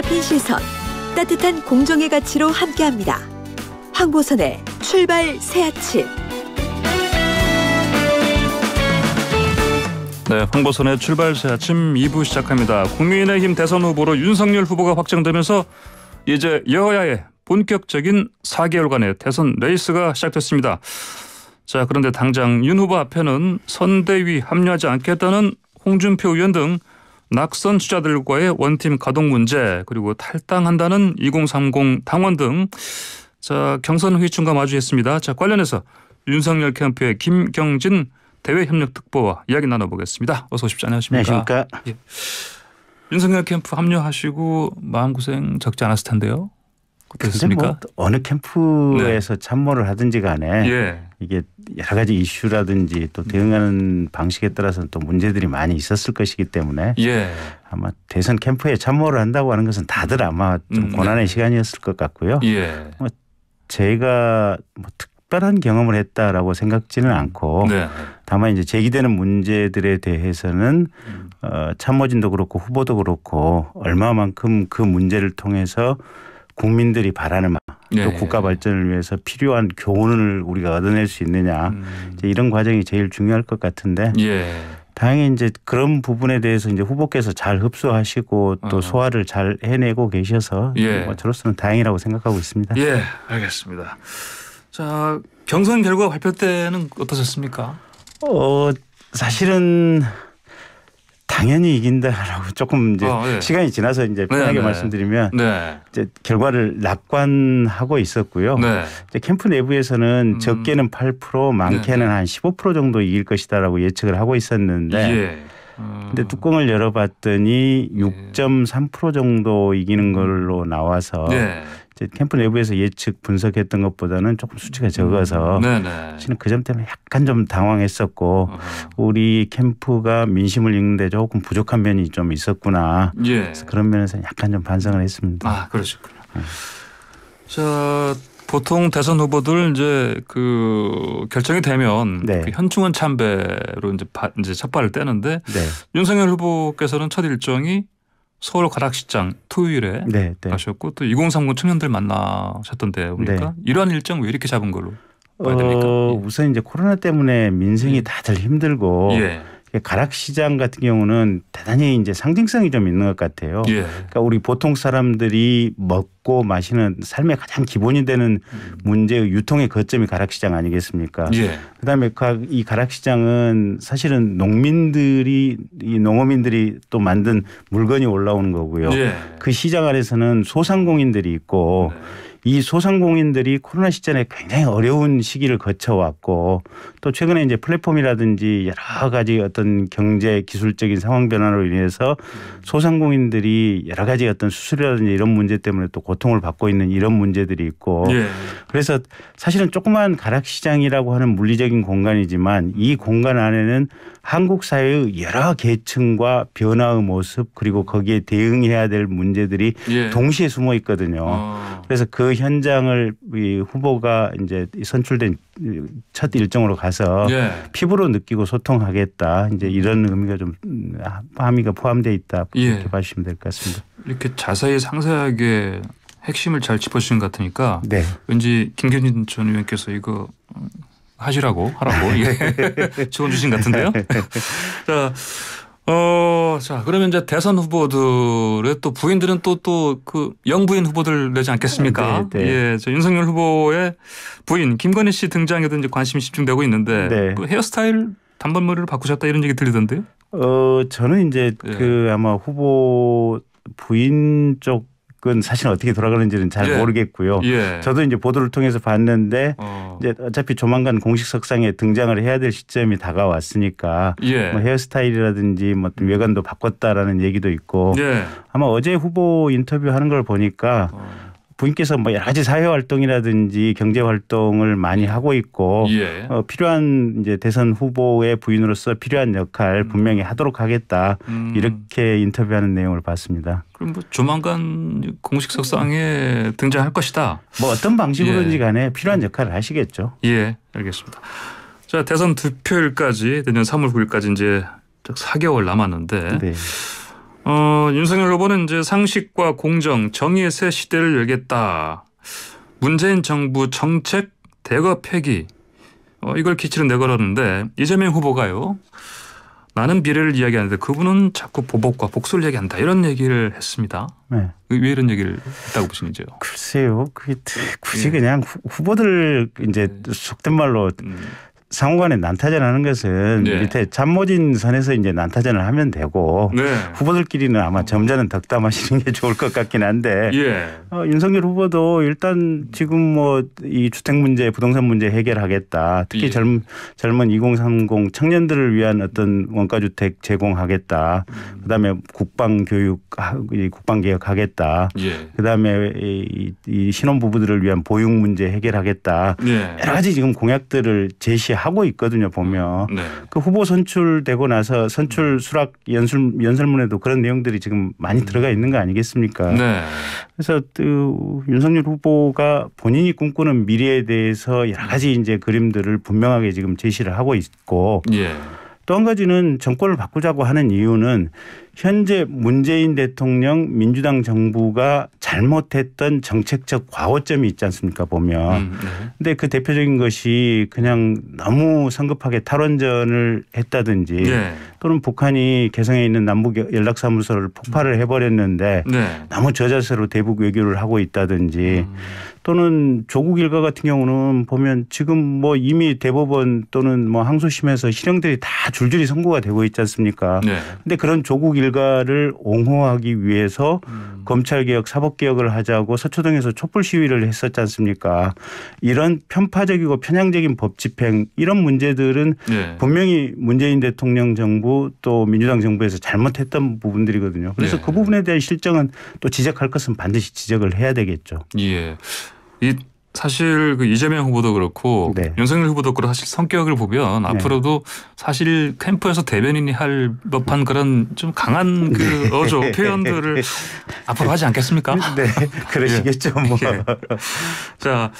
사로잡힌 시선, 따뜻한 공정의 가치로 함께합니다. 황보선의 출발 새 아침. 네, 황보선의 출발 새 아침 2부 시작합니다. 국민의힘 대선 후보로 윤석열 후보가 확정되면서 이제 여야의 본격적인 4개월간의 대선 레이스가 시작됐습니다. 자, 그런데 당장 윤 후보 앞에는 선대위 합류하지 않겠다는 홍준표 의원 등 낙선 주자들과의 원팀 가동 문제 그리고 탈당한다는 2030 당원 등자 경선 회의충과 마주했습니다. 자 관련해서 윤석열 캠프의 김경진 대외협력특보와 이야기 나눠보겠습니다. 어서 오십시오. 안녕하십니까? 네, 안녕하십니까? 예. 윤석열 캠프 합류하시고 마음고생 적지 않았을 텐데요. 어떻습니까? 뭐 어느 캠프에서 네. 참모를 하든지 간에 예. 이게 여러 가지 이슈라든지 또 대응하는 음. 방식에 따라서는 또 문제들이 많이 있었을 것이기 때문에 예. 아마 대선 캠프에 참모를 한다고 하는 것은 다들 아마 좀 음, 예. 고난의 음. 시간이었을 것 같고요. 예. 뭐 제가 뭐 특별한 경험을 했다라고 생각지는 않고 네. 다만 이제 제기되는 문제들에 대해서는 음. 어, 참모진도 그렇고 후보도 그렇고 얼마만큼 그 문제를 통해서 국민들이 바라는 마음 또 네. 국가 발전을 위해서 필요한 교훈을 우리가 얻어낼 수 있느냐 음. 이제 이런 과정이 제일 중요할 것 같은데 예. 다행히 이제 그런 부분에 대해서 이제 후보께서 잘 흡수하시고 또 어. 소화를 잘 해내고 계셔서 예. 뭐 저로서는 다행이라고 생각하고 있습니다. 예, 알겠습니다. 자 경선 결과 발표 때는 어떠셨습니까? 어 사실은 당연히 이긴다라고 조금 이제 어, 네. 시간이 지나서 이제 네, 편하게 네, 네. 말씀드리면 이제 결과를 낙관하고 있었고요. 네. 이제 캠프 내부에서는 음. 적게는 8% 많게는 한 15% 정도 이길 것이다라고 예측을 하고 있었는데 예. 근데 음. 뚜껑을 열어봤더니 6.3% 예. 정도 이기는 걸로 나와서 이제 캠프 내부에서 예측 분석했던 것보다는 조금 수치가 적어서 음. 네, 네. 사실은 그점 때문에 약간 좀 당황했었고 어. 우리 캠프가 민심을 읽는데 조금 부족한 면이 좀 있었구나. 예. 그래서 그런 면에서 약간 좀 반성을 했습니다. 아 그러시군요. 네. 자 보통 대선 후보들 이제 그 결정이 되면 네. 그 현충원 참배로 이제, 바, 이제 첫발을 떼는데 네. 윤석열 후보께서는 첫 일정이 서울 가락시장 토요일에 네, 네. 가셨고 또 2030 청년들 만나셨던데 보니까 네. 이러한 일정 왜 이렇게 잡은 걸로 봐야 됩니까? 어, 예. 우선 이제 코로나 때문에 민생이 예. 다들 힘들고 예. 가락 시장 같은 경우는 대단히 이제 상징성이 좀 있는 것 같아요. 예. 그러니까 우리 보통 사람들이 먹고 마시는 삶의 가장 기본이 되는 문제의 유통의 거점이 가락 시장 아니겠습니까? 예. 그다음에 이 가락 시장은 사실은 농민들이 이 농어민들이 또 만든 물건이 올라오는 거고요. 예. 그 시장 안에서는 소상공인들이 있고 네. 이 소상공인들이 코로나 시점에 굉장히 어려운 시기를 거쳐왔고 또 최근에 이제 플랫폼이라든지 여러 가지 어떤 경제 기술적인 상황 변화로 인해서 소상공인들이 여러 가지 어떤 수수료라든지 이런 문제 때문에 또 고통을 받고 있는 이런 문제들이 있고 예. 그래서 사실은 조그만 가락 시장이라고 하는 물리적인 공간이지만 이 공간 안에는 한국 사회의 여러 계층과 변화의 모습 그리고 거기에 대응해야 될 문제들이 예. 동시에 숨어 있거든요. 아. 그래서 그 현장을 이 후보가 이제 선출된 첫 일정으로 가서 예. 피부로 느끼고 소통하겠다. 이제 이런 의미가 좀 아, 함의가 포함되어 있다. 예. 이렇게 예. 봐주시면 될 것 같습니다. 이렇게 자세히 상세하게 핵심을 잘 짚어주신 것 같으니까 네. 왠지 김경진 전 의원께서 이거 하시라고 하라고 예. 조언 주신 것 같은데요. 자 어, 자, 그러면 이제 대선 후보들의 또 부인들은 또 또 그 영부인 후보들 내지 않겠습니까? 네, 네. 예, 저 윤석열 후보의 부인 김건희 씨 등장에도 이제 관심이 집중되고 있는데 네. 그 헤어스타일 단발머리로 바꾸셨다 이런 얘기 들리던데요? 어, 저는 이제 예. 그 아마 후보 부인 쪽 그건 사실 어떻게 돌아가는지는 잘 예. 모르겠고요. 예. 저도 이제 보도를 통해서 봤는데 어. 이제 어차피 조만간 공식석상에 등장을 해야 될 시점이 다가왔으니까 예. 뭐 헤어스타일이라든지 뭐 어떤 외관도 바꿨다라는 얘기도 있고 예. 아마 어제 후보 인터뷰하는 걸 보니까 어. 부인께서 뭐 여러 가지 사회 활동이라든지 경제 활동을 많이 하고 있고 예. 어, 필요한 이제 대선 후보의 부인으로서 필요한 역할 음. 분명히 하도록 하겠다 음. 이렇게 인터뷰하는 내용을 봤습니다. 그럼 뭐 조만간 공식 석상에 등장할 것이다. 뭐 어떤 방식으로든지 예. 간에 필요한 역할을 하시겠죠. 예, 알겠습니다. 자 대선 투표일까지 내년 3월 9일까지 이제 4개월 남았는데. 네. 어, 윤석열 후보는 이제 상식과 공정, 정의의 새 시대를 열겠다. 문재인 정부 정책 대거 폐기. 어, 이걸 기치로 내걸었는데 이재명 후보가요. 나는 미래를 이야기하는데 그분은 자꾸 보복과 복수를 얘기한다 이런 얘기를 했습니다. 네. 왜 이런 얘기를 했다고 보시는지요? 글쎄요, 그게 굳이 네. 그냥 후보들 이제 예. 속된 말로 음. 상호간에 난타전하는 것은 네. 밑에 잠모진 선에서 이제 난타전을 하면 되고 네. 후보들끼리는 아마 점잖은 덕담하시는 게 좋을 것 같긴 한데 예. 어, 윤석열 후보도 일단 지금 뭐 이 주택 문제, 부동산 문제 해결하겠다. 특히 예. 젊 젊은 2030 청년들을 위한 어떤 원가 주택 제공하겠다. 음. 그다음에 국방 교육, 국방 개혁하겠다. 예. 그다음에 이, 이 신혼 부부들을 위한 보육 문제 해결하겠다. 예. 여러 가지 지금 공약들을 제시. 하고 있거든요 보면 네. 그 후보 선출되고 나서 선출 음. 수락 연설 연설문에도 그런 내용들이 지금 많이 음. 들어가 있는 거 아니겠습니까? 네. 그래서 또 윤석열 후보가 본인이 꿈꾸는 미래에 대해서 여러 가지 이제 그림들을 분명하게 지금 제시를 하고 있고 예. 또한 가지는 정권을 바꾸자고 하는 이유는 현재 문재인 대통령 민주당 정부가 잘못했던 정책적 과오점이 있지 않습니까 보면. 음, 네. 근데 그 대표적인 것이 그냥 너무 성급하게 탈원전을 했다든지 네. 또는 북한이 개성에 있는 남북 연락사무소를 폭발을 해버렸는데 네. 너무 저자세로 대북 외교를 하고 있다든지 음. 또는 조국 일가 같은 경우는 보면 지금 뭐 이미 대법원 또는 뭐 항소심에서 실형들이 다 줄줄이 선고가 되고 있지 않습니까. 네. 근데 그런 조국 일 결과를 옹호하기 위해서 음. 검찰개혁, 사법개혁을 하자고 서초동에서 촛불 시위를 했었지 않습니까? 이런 편파적이고 편향적인 법 집행 이런 문제들은 네. 분명히 문재인 대통령 정부 또 민주당 정부에서 잘못했던 부분들이거든요. 그래서 네. 그 부분에 대한 실정은 또 지적할 것은 반드시 지적을 해야 되겠죠. 예. 이 사실 그 이재명 후보도 그렇고 네. 윤석열 후보도 그렇고 사실 성격을 보면 네. 앞으로도 사실 캠프에서 대변인이 할 법한 그런 좀 강한 네. 그 어조 표현들을 앞으로 하지 않겠습니까? 네, 그러시겠죠. 예. 뭐. 예. 자,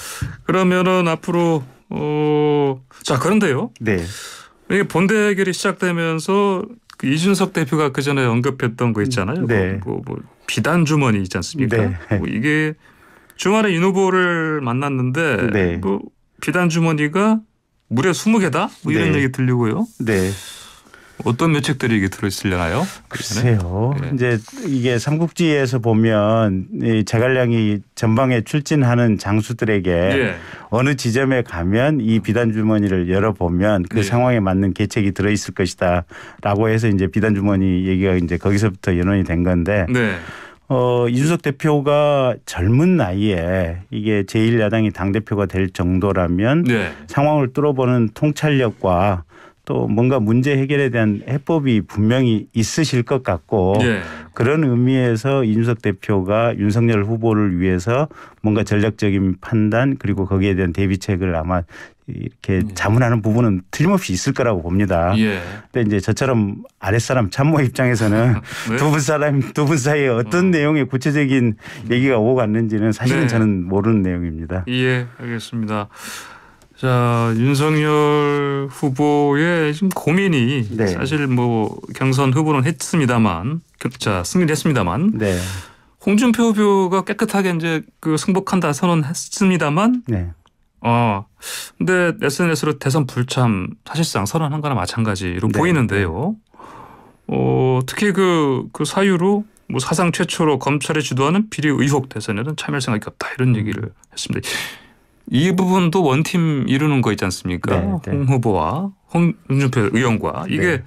그러면은 앞으로 어, 자 그런데요. 네. 이게 본대 결이 시작되면서 그 이준석 대표가 그 전에 언급했던 거 있잖아요. 네. 뭐, 뭐, 뭐 비단 주머니 있지 않습니까? 네. 뭐 이게 주말에 윤 후보를 만났는데 네. 뭐 비단 주머니가 무려 20개다? 뭐 이런 네. 얘기 들리고요. 네. 어떤 묘책들이 이게 들어있으려나요? 글쎄요. 네. 이제 이게 삼국지에서 보면 이 제갈량이 전방에 출진하는 장수들에게 네. 어느 지점에 가면 이 비단 주머니를 열어보면 그 네. 상황에 맞는 계책이 들어있을 것이다라고 해서 이제 비단 주머니 얘기가 이제 거기서부터 연원이 된 건데. 네. 어, 이준석 대표가 젊은 나이에 이게 제1야당이 당대표가 될 정도라면 네. 상황을 뚫어보는 통찰력과 또 뭔가 문제 해결에 대한 해법이 분명히 있으실 것 같고 네. 그런 의미에서 이준석 대표가 윤석열 후보를 위해서 뭔가 전략적인 판단 그리고 거기에 대한 대비책을 아마 이렇게 음. 자문하는 부분은 틀림없이 있을 거라고 봅니다. 예. 근데 이제 저처럼 아랫사람 참모 입장에서는 네. 두분 사람 두 분 사이에 어떤 어. 내용의 구체적인 음. 얘기가 오고 갔는지는 사실은 네. 저는 모르는 내용입니다. 예, 알겠습니다. 자 윤석열 후보의 지금 고민이 네. 사실 뭐 경선 후보는 했습니다만 자승리 했습니다만 네. 홍준표 후보가 깨끗하게 이제 그 승복한다 선언했습니다만 네. 아, 근데 SNS로 대선 불참 사실상 선언한 거나 마찬가지로 네. 보이는데요. 네. 어, 특히 그, 그 사유로 뭐 사상 최초로 검찰에 주도하는 비리 의혹 대선에는 참여할 생각이 없다 이런 음. 얘기를 했습니다. 이 부분도 원팀 이루는 거 있지 않습니까? 네, 네. 홍 후보와 홍 윤준표 의원과 이게 네.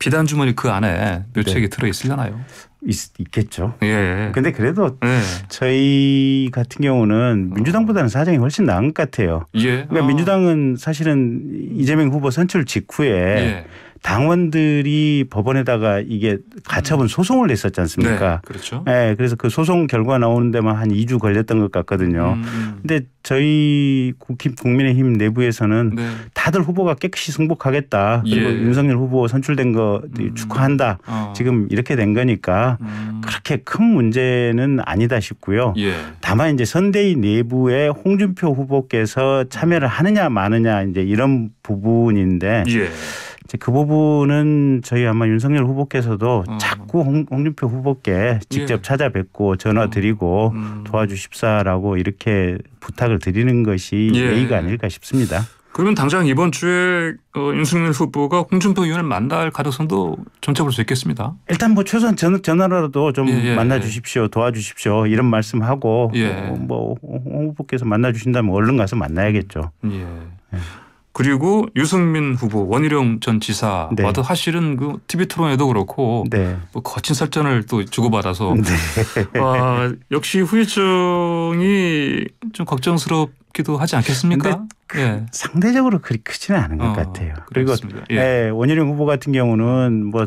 비단 주머니 그 안에 묘책이 네. 들어 있으려나요? 있, 겠죠 예. 근데 그래도 예. 저희 같은 경우는 민주당보다는 사정이 훨씬 나은 것 같아요. 예. 그러니까 아. 민주당은 사실은 이재명 후보 선출 직후에 예. 당원들이 법원에다가 이게 가처분 음. 소송을 냈었지 않습니까? 네, 그렇죠. 예, 네, 그래서 그 소송 결과 나오는 데만 한 2주 걸렸던 것 같거든요. 음. 음. 근데 저희 국민의힘 국 내부에서는 네. 다들 후보가 깨끗이 승복하겠다. 그리고 예. 윤석열 후보 선출된 거 음. 축하한다. 어. 지금 이렇게 된 거니까 음. 그렇게 큰 문제는 아니다 싶고요. 예. 다만 이제 선대위 내부에 홍준표 후보께서 참여를 하느냐 마느냐 이제 이런 부분인데 예. 이제 그 부분은 저희 아마 윤석열 후보께서도 어. 자꾸 홍, 홍준표 후보께 직접 예. 찾아뵙고 전화 드리고 어. 음. 음. 도와주십사라고 이렇게 부탁을 드리는 것이 예. 예의가 아닐까 싶습니다. 그러면 당장 이번 주에 어, 윤석열 후보가 홍준표 의원을 만날 가능성도 점쳐볼 수 있겠습니다. 일단 뭐 최소한 전, 전화라도 좀 예, 예, 만나 주십시오, 예. 도와주십시오 이런 말씀하고 예. 뭐, 뭐 후보께서 만나 주신다면 얼른 가서 만나야겠죠. 예. 예. 그리고 유승민 후보, 원희룡 전 네. 지사와도 네. 사실은 그 TV 토론에도 그렇고 네. 뭐 거친 설전을 또 주고받아서 네. 와, 아, 역시 후유증이 좀 걱정스럽기도 하지 않겠습니까? 그 예. 상대적으로 그리 크지는 않은 것 어, 같아요. 그리고 예. 예, 원희룡 후보 같은 경우는 뭐뭐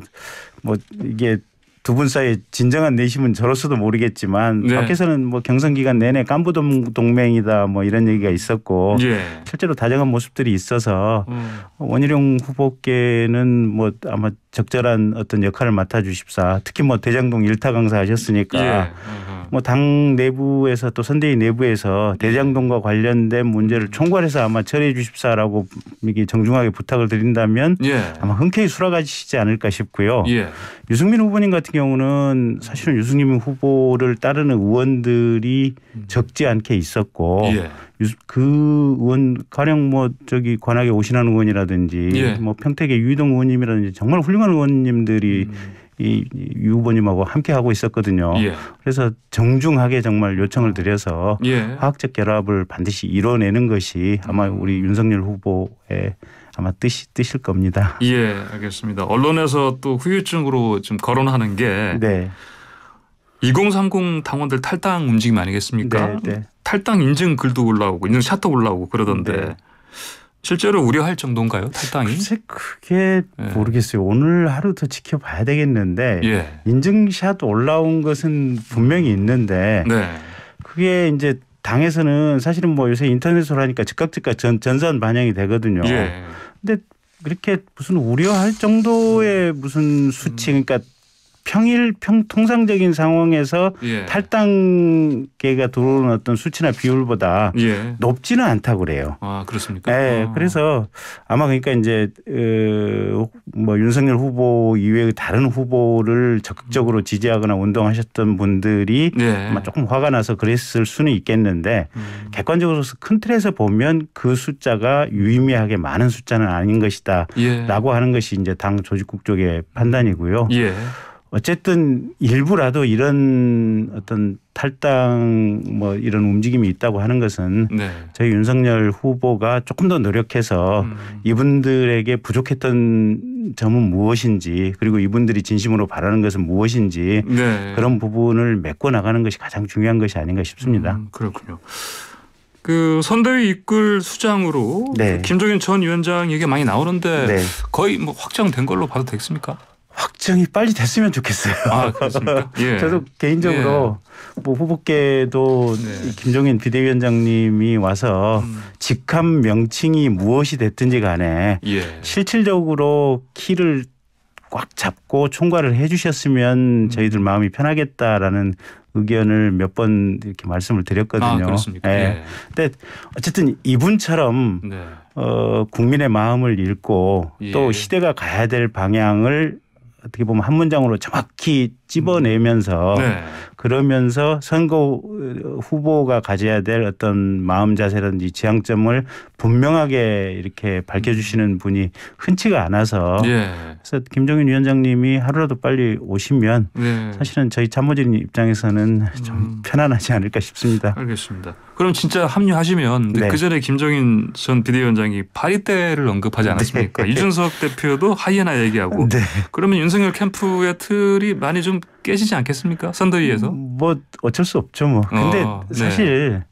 뭐 이게 두분 사이 진정한 내심은 저로서도 모르겠지만 네. 밖에서는 뭐 경선 기간 내내 깐부 동맹이다 뭐 이런 얘기가 있었고 예. 실제로 다정한 모습들이 있어서 음. 원희룡 후보께는 뭐 아마 적절한 어떤 역할을 맡아 주십사 특히 뭐 대장동 일타 강사 하셨으니까 예. 뭐당 내부에서 또 선대위 내부에서 대장동과 관련된 문제를 총괄해서 아마 처리해 주십사라고 이게 정중하게 부탁을 드린다면 예. 아마 흔쾌히 수락하시지 않을까 싶고요. 예. 유승민 후보님 같은 경우는 사실은 유승민 후보를 따르는 의원들이 음. 적지 않게 있었고 예. 그 의원 가령 뭐 저기 관악에오신한 의원이라든지 예. 뭐 평택의 유희동 의원님이라든지 정말 훌륭한 의원님들이 음. 이, 유 후보님하고 함께 하고 있었거든요. 예. 그래서 정중하게 정말 요청을 드려서 예. 화학적 결합을 반드시 이뤄내는 것이 아마 음. 우리 윤석열 후보의 아마 뜻이 뜻일 겁니다. 예, 알겠습니다. 언론에서 또 후유증으로 좀 거론하는 게 네. 2030 당원들 탈당 움직임 아니겠습니까? 네, 네. 탈당 인증 글도 올라오고 인증 샷도 올라오고 그러던데 네. 실제로 우려할 정도인가요 탈당이? 글쎄 그게 예. 모르겠어요. 오늘 하루 더 지켜봐야 되겠는데 예. 인증샷 올라온 것은 분명히 있는데 네. 그게 이제 당에서는 사실은 뭐 요새 인터넷으로 하니까 즉각 즉각 전, 전산 반영이 되거든요. 예. 근데 그렇게 무슨 우려할 정도의 무슨 수치 음. 그러니까 평일 평 통상적인 상황에서 예. 탈당계가 들어오는 어떤 수치나 비율보다 예. 높지는 않다고 그래요. 아 그렇습니까? 네, 아. 그래서 아마 그러니까 이제 어, 뭐 윤석열 후보 이외의 다른 후보를 적극적으로 지지하거나 운동하셨던 분들이 예. 아마 조금 화가 나서 그랬을 수는 있겠는데 음. 객관적으로 큰 틀에서 보면 그 숫자가 유의미하게 많은 숫자는 아닌 것이다라고 예. 하는 것이 이제 당 조직국 쪽의 판단이고요. 예. 어쨌든 일부라도 이런 어떤 탈당 뭐 이런 움직임이 있다고 하는 것은 네. 저희 윤석열 후보가 조금 더 노력해서 음. 이분들에게 부족했던 점은 무엇인지 그리고 이분들이 진심으로 바라는 것은 무엇인지 네. 그런 부분을 메꿔 나가는 것이 가장 중요한 것이 아닌가 싶습니다. 음, 그렇군요. 그 선대위 이끌 수장으로 네. 그 김종인 전 위원장에게 많이 나오는데 네. 거의 뭐 확정된 걸로 봐도 되겠습니까? 확정이 빨리 됐으면 좋겠어요. 아, 그렇습니까? 예. 저도 개인적으로 예. 뭐 후보께도 네. 김종인 비대위원장님이 와서 음. 직함 명칭이 무엇이 됐든지 간에 예. 실질적으로 키를 꽉 잡고 총괄을 해 주셨으면 음. 저희들 마음이 편하겠다라는 의견을 몇 번 이렇게 말씀을 드렸거든요. 아, 그렇습니까? 예. 예. 근데 어쨌든 이분처럼 네. 어, 국민의 마음을 읽고 예. 또 시대가 가야 될 방향을 어떻게 보면 한 문장으로 정확히 집어내면서 음. 네. 그러면서 선거 후보가 가져야 될 어떤 마음 자세라든지 지향점을 분명하게 이렇게 밝혀주시는 음. 분이 흔치가 않아서 예. 그래서 김종인 위원장님이 하루라도 빨리 오시면 예. 사실은 저희 참모진 입장에서는 음. 좀 음. 편안하지 않을까 싶습니다. 알겠습니다. 그럼 진짜 합류하시면 네. 그 전에 김종인 전 비대위원장이 파리때를 언급하지 네. 않았습니까? 네. 이준석 대표도 하이에나 얘기하고 네. 그러면 윤석열 캠프의 틀이 많이 좀 깨지지 않겠습니까? 선더위에서. 뭐 어쩔 수 없죠 뭐. 근데 어, 네. 사실 네.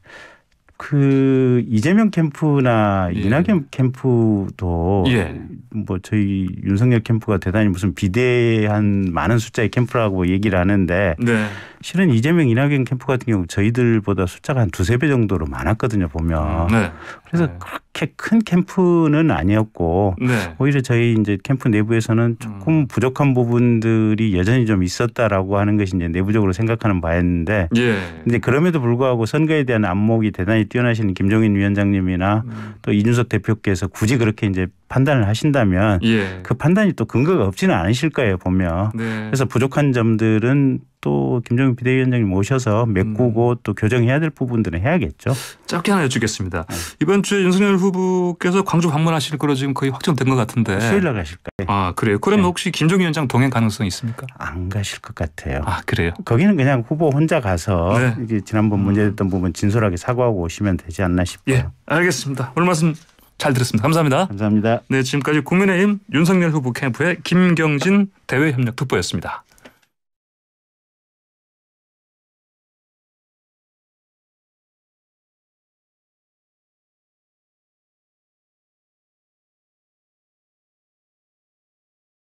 그 이재명 캠프나 예. 이낙연 캠프도 예. 뭐 저희 윤석열 캠프가 대단히 무슨 비대한 많은 숫자의 캠프라고 얘기를 하는데 네. 실은 이재명 이낙연 캠프 같은 경우 저희들보다 숫자가 한 두세 배 정도로 많았거든요 보면 음, 네. 그래서 네. 그렇게 큰 캠프는 아니었고 네. 오히려 저희 이제 캠프 내부에서는 음. 조금 음. 부족한 부분들이 여전히 좀 있었다라고 하는 것이 이제 내부적으로 생각하는 바였는데 예. 근데 그럼에도 불구하고 선거에 대한 안목이 대단히 뛰어나시는 김종인 위원장님이나 음. 또 이준석 대표께서 굳이 그렇게 이제 판단을 하신다면 예. 그 판단이 또 근거가 없지는 않으실 거예요 보면 네. 그래서 부족한 점들은 또 김정인 비대위원장님 모셔서 메꾸고 음. 또 교정해야 될 부분들은 해야겠죠. 짧게 하나 여쭙겠습니다. 네. 이번 주에 윤석열 후보께서 광주 방문하실 거로 지금 거의 확정된 것 같은데. 수요일 날 가실까요? 아 그래요. 그럼 네. 혹시 김정인 위원장 동행 가능성 있습니까? 안 가실 것 같아요. 아 그래요? 거기는 그냥 후보 혼자 가서 네. 이게 지난번 음. 문제됐던 부분 진솔하게 사과하고 오시면 되지 않나 싶어요. 예, 알겠습니다. 오늘 말씀 잘 들었습니다. 감사합니다. 감사합니다. 네, 지금까지 국민의힘 윤석열 후보 캠프의 김경진 대외협력 특보였습니다.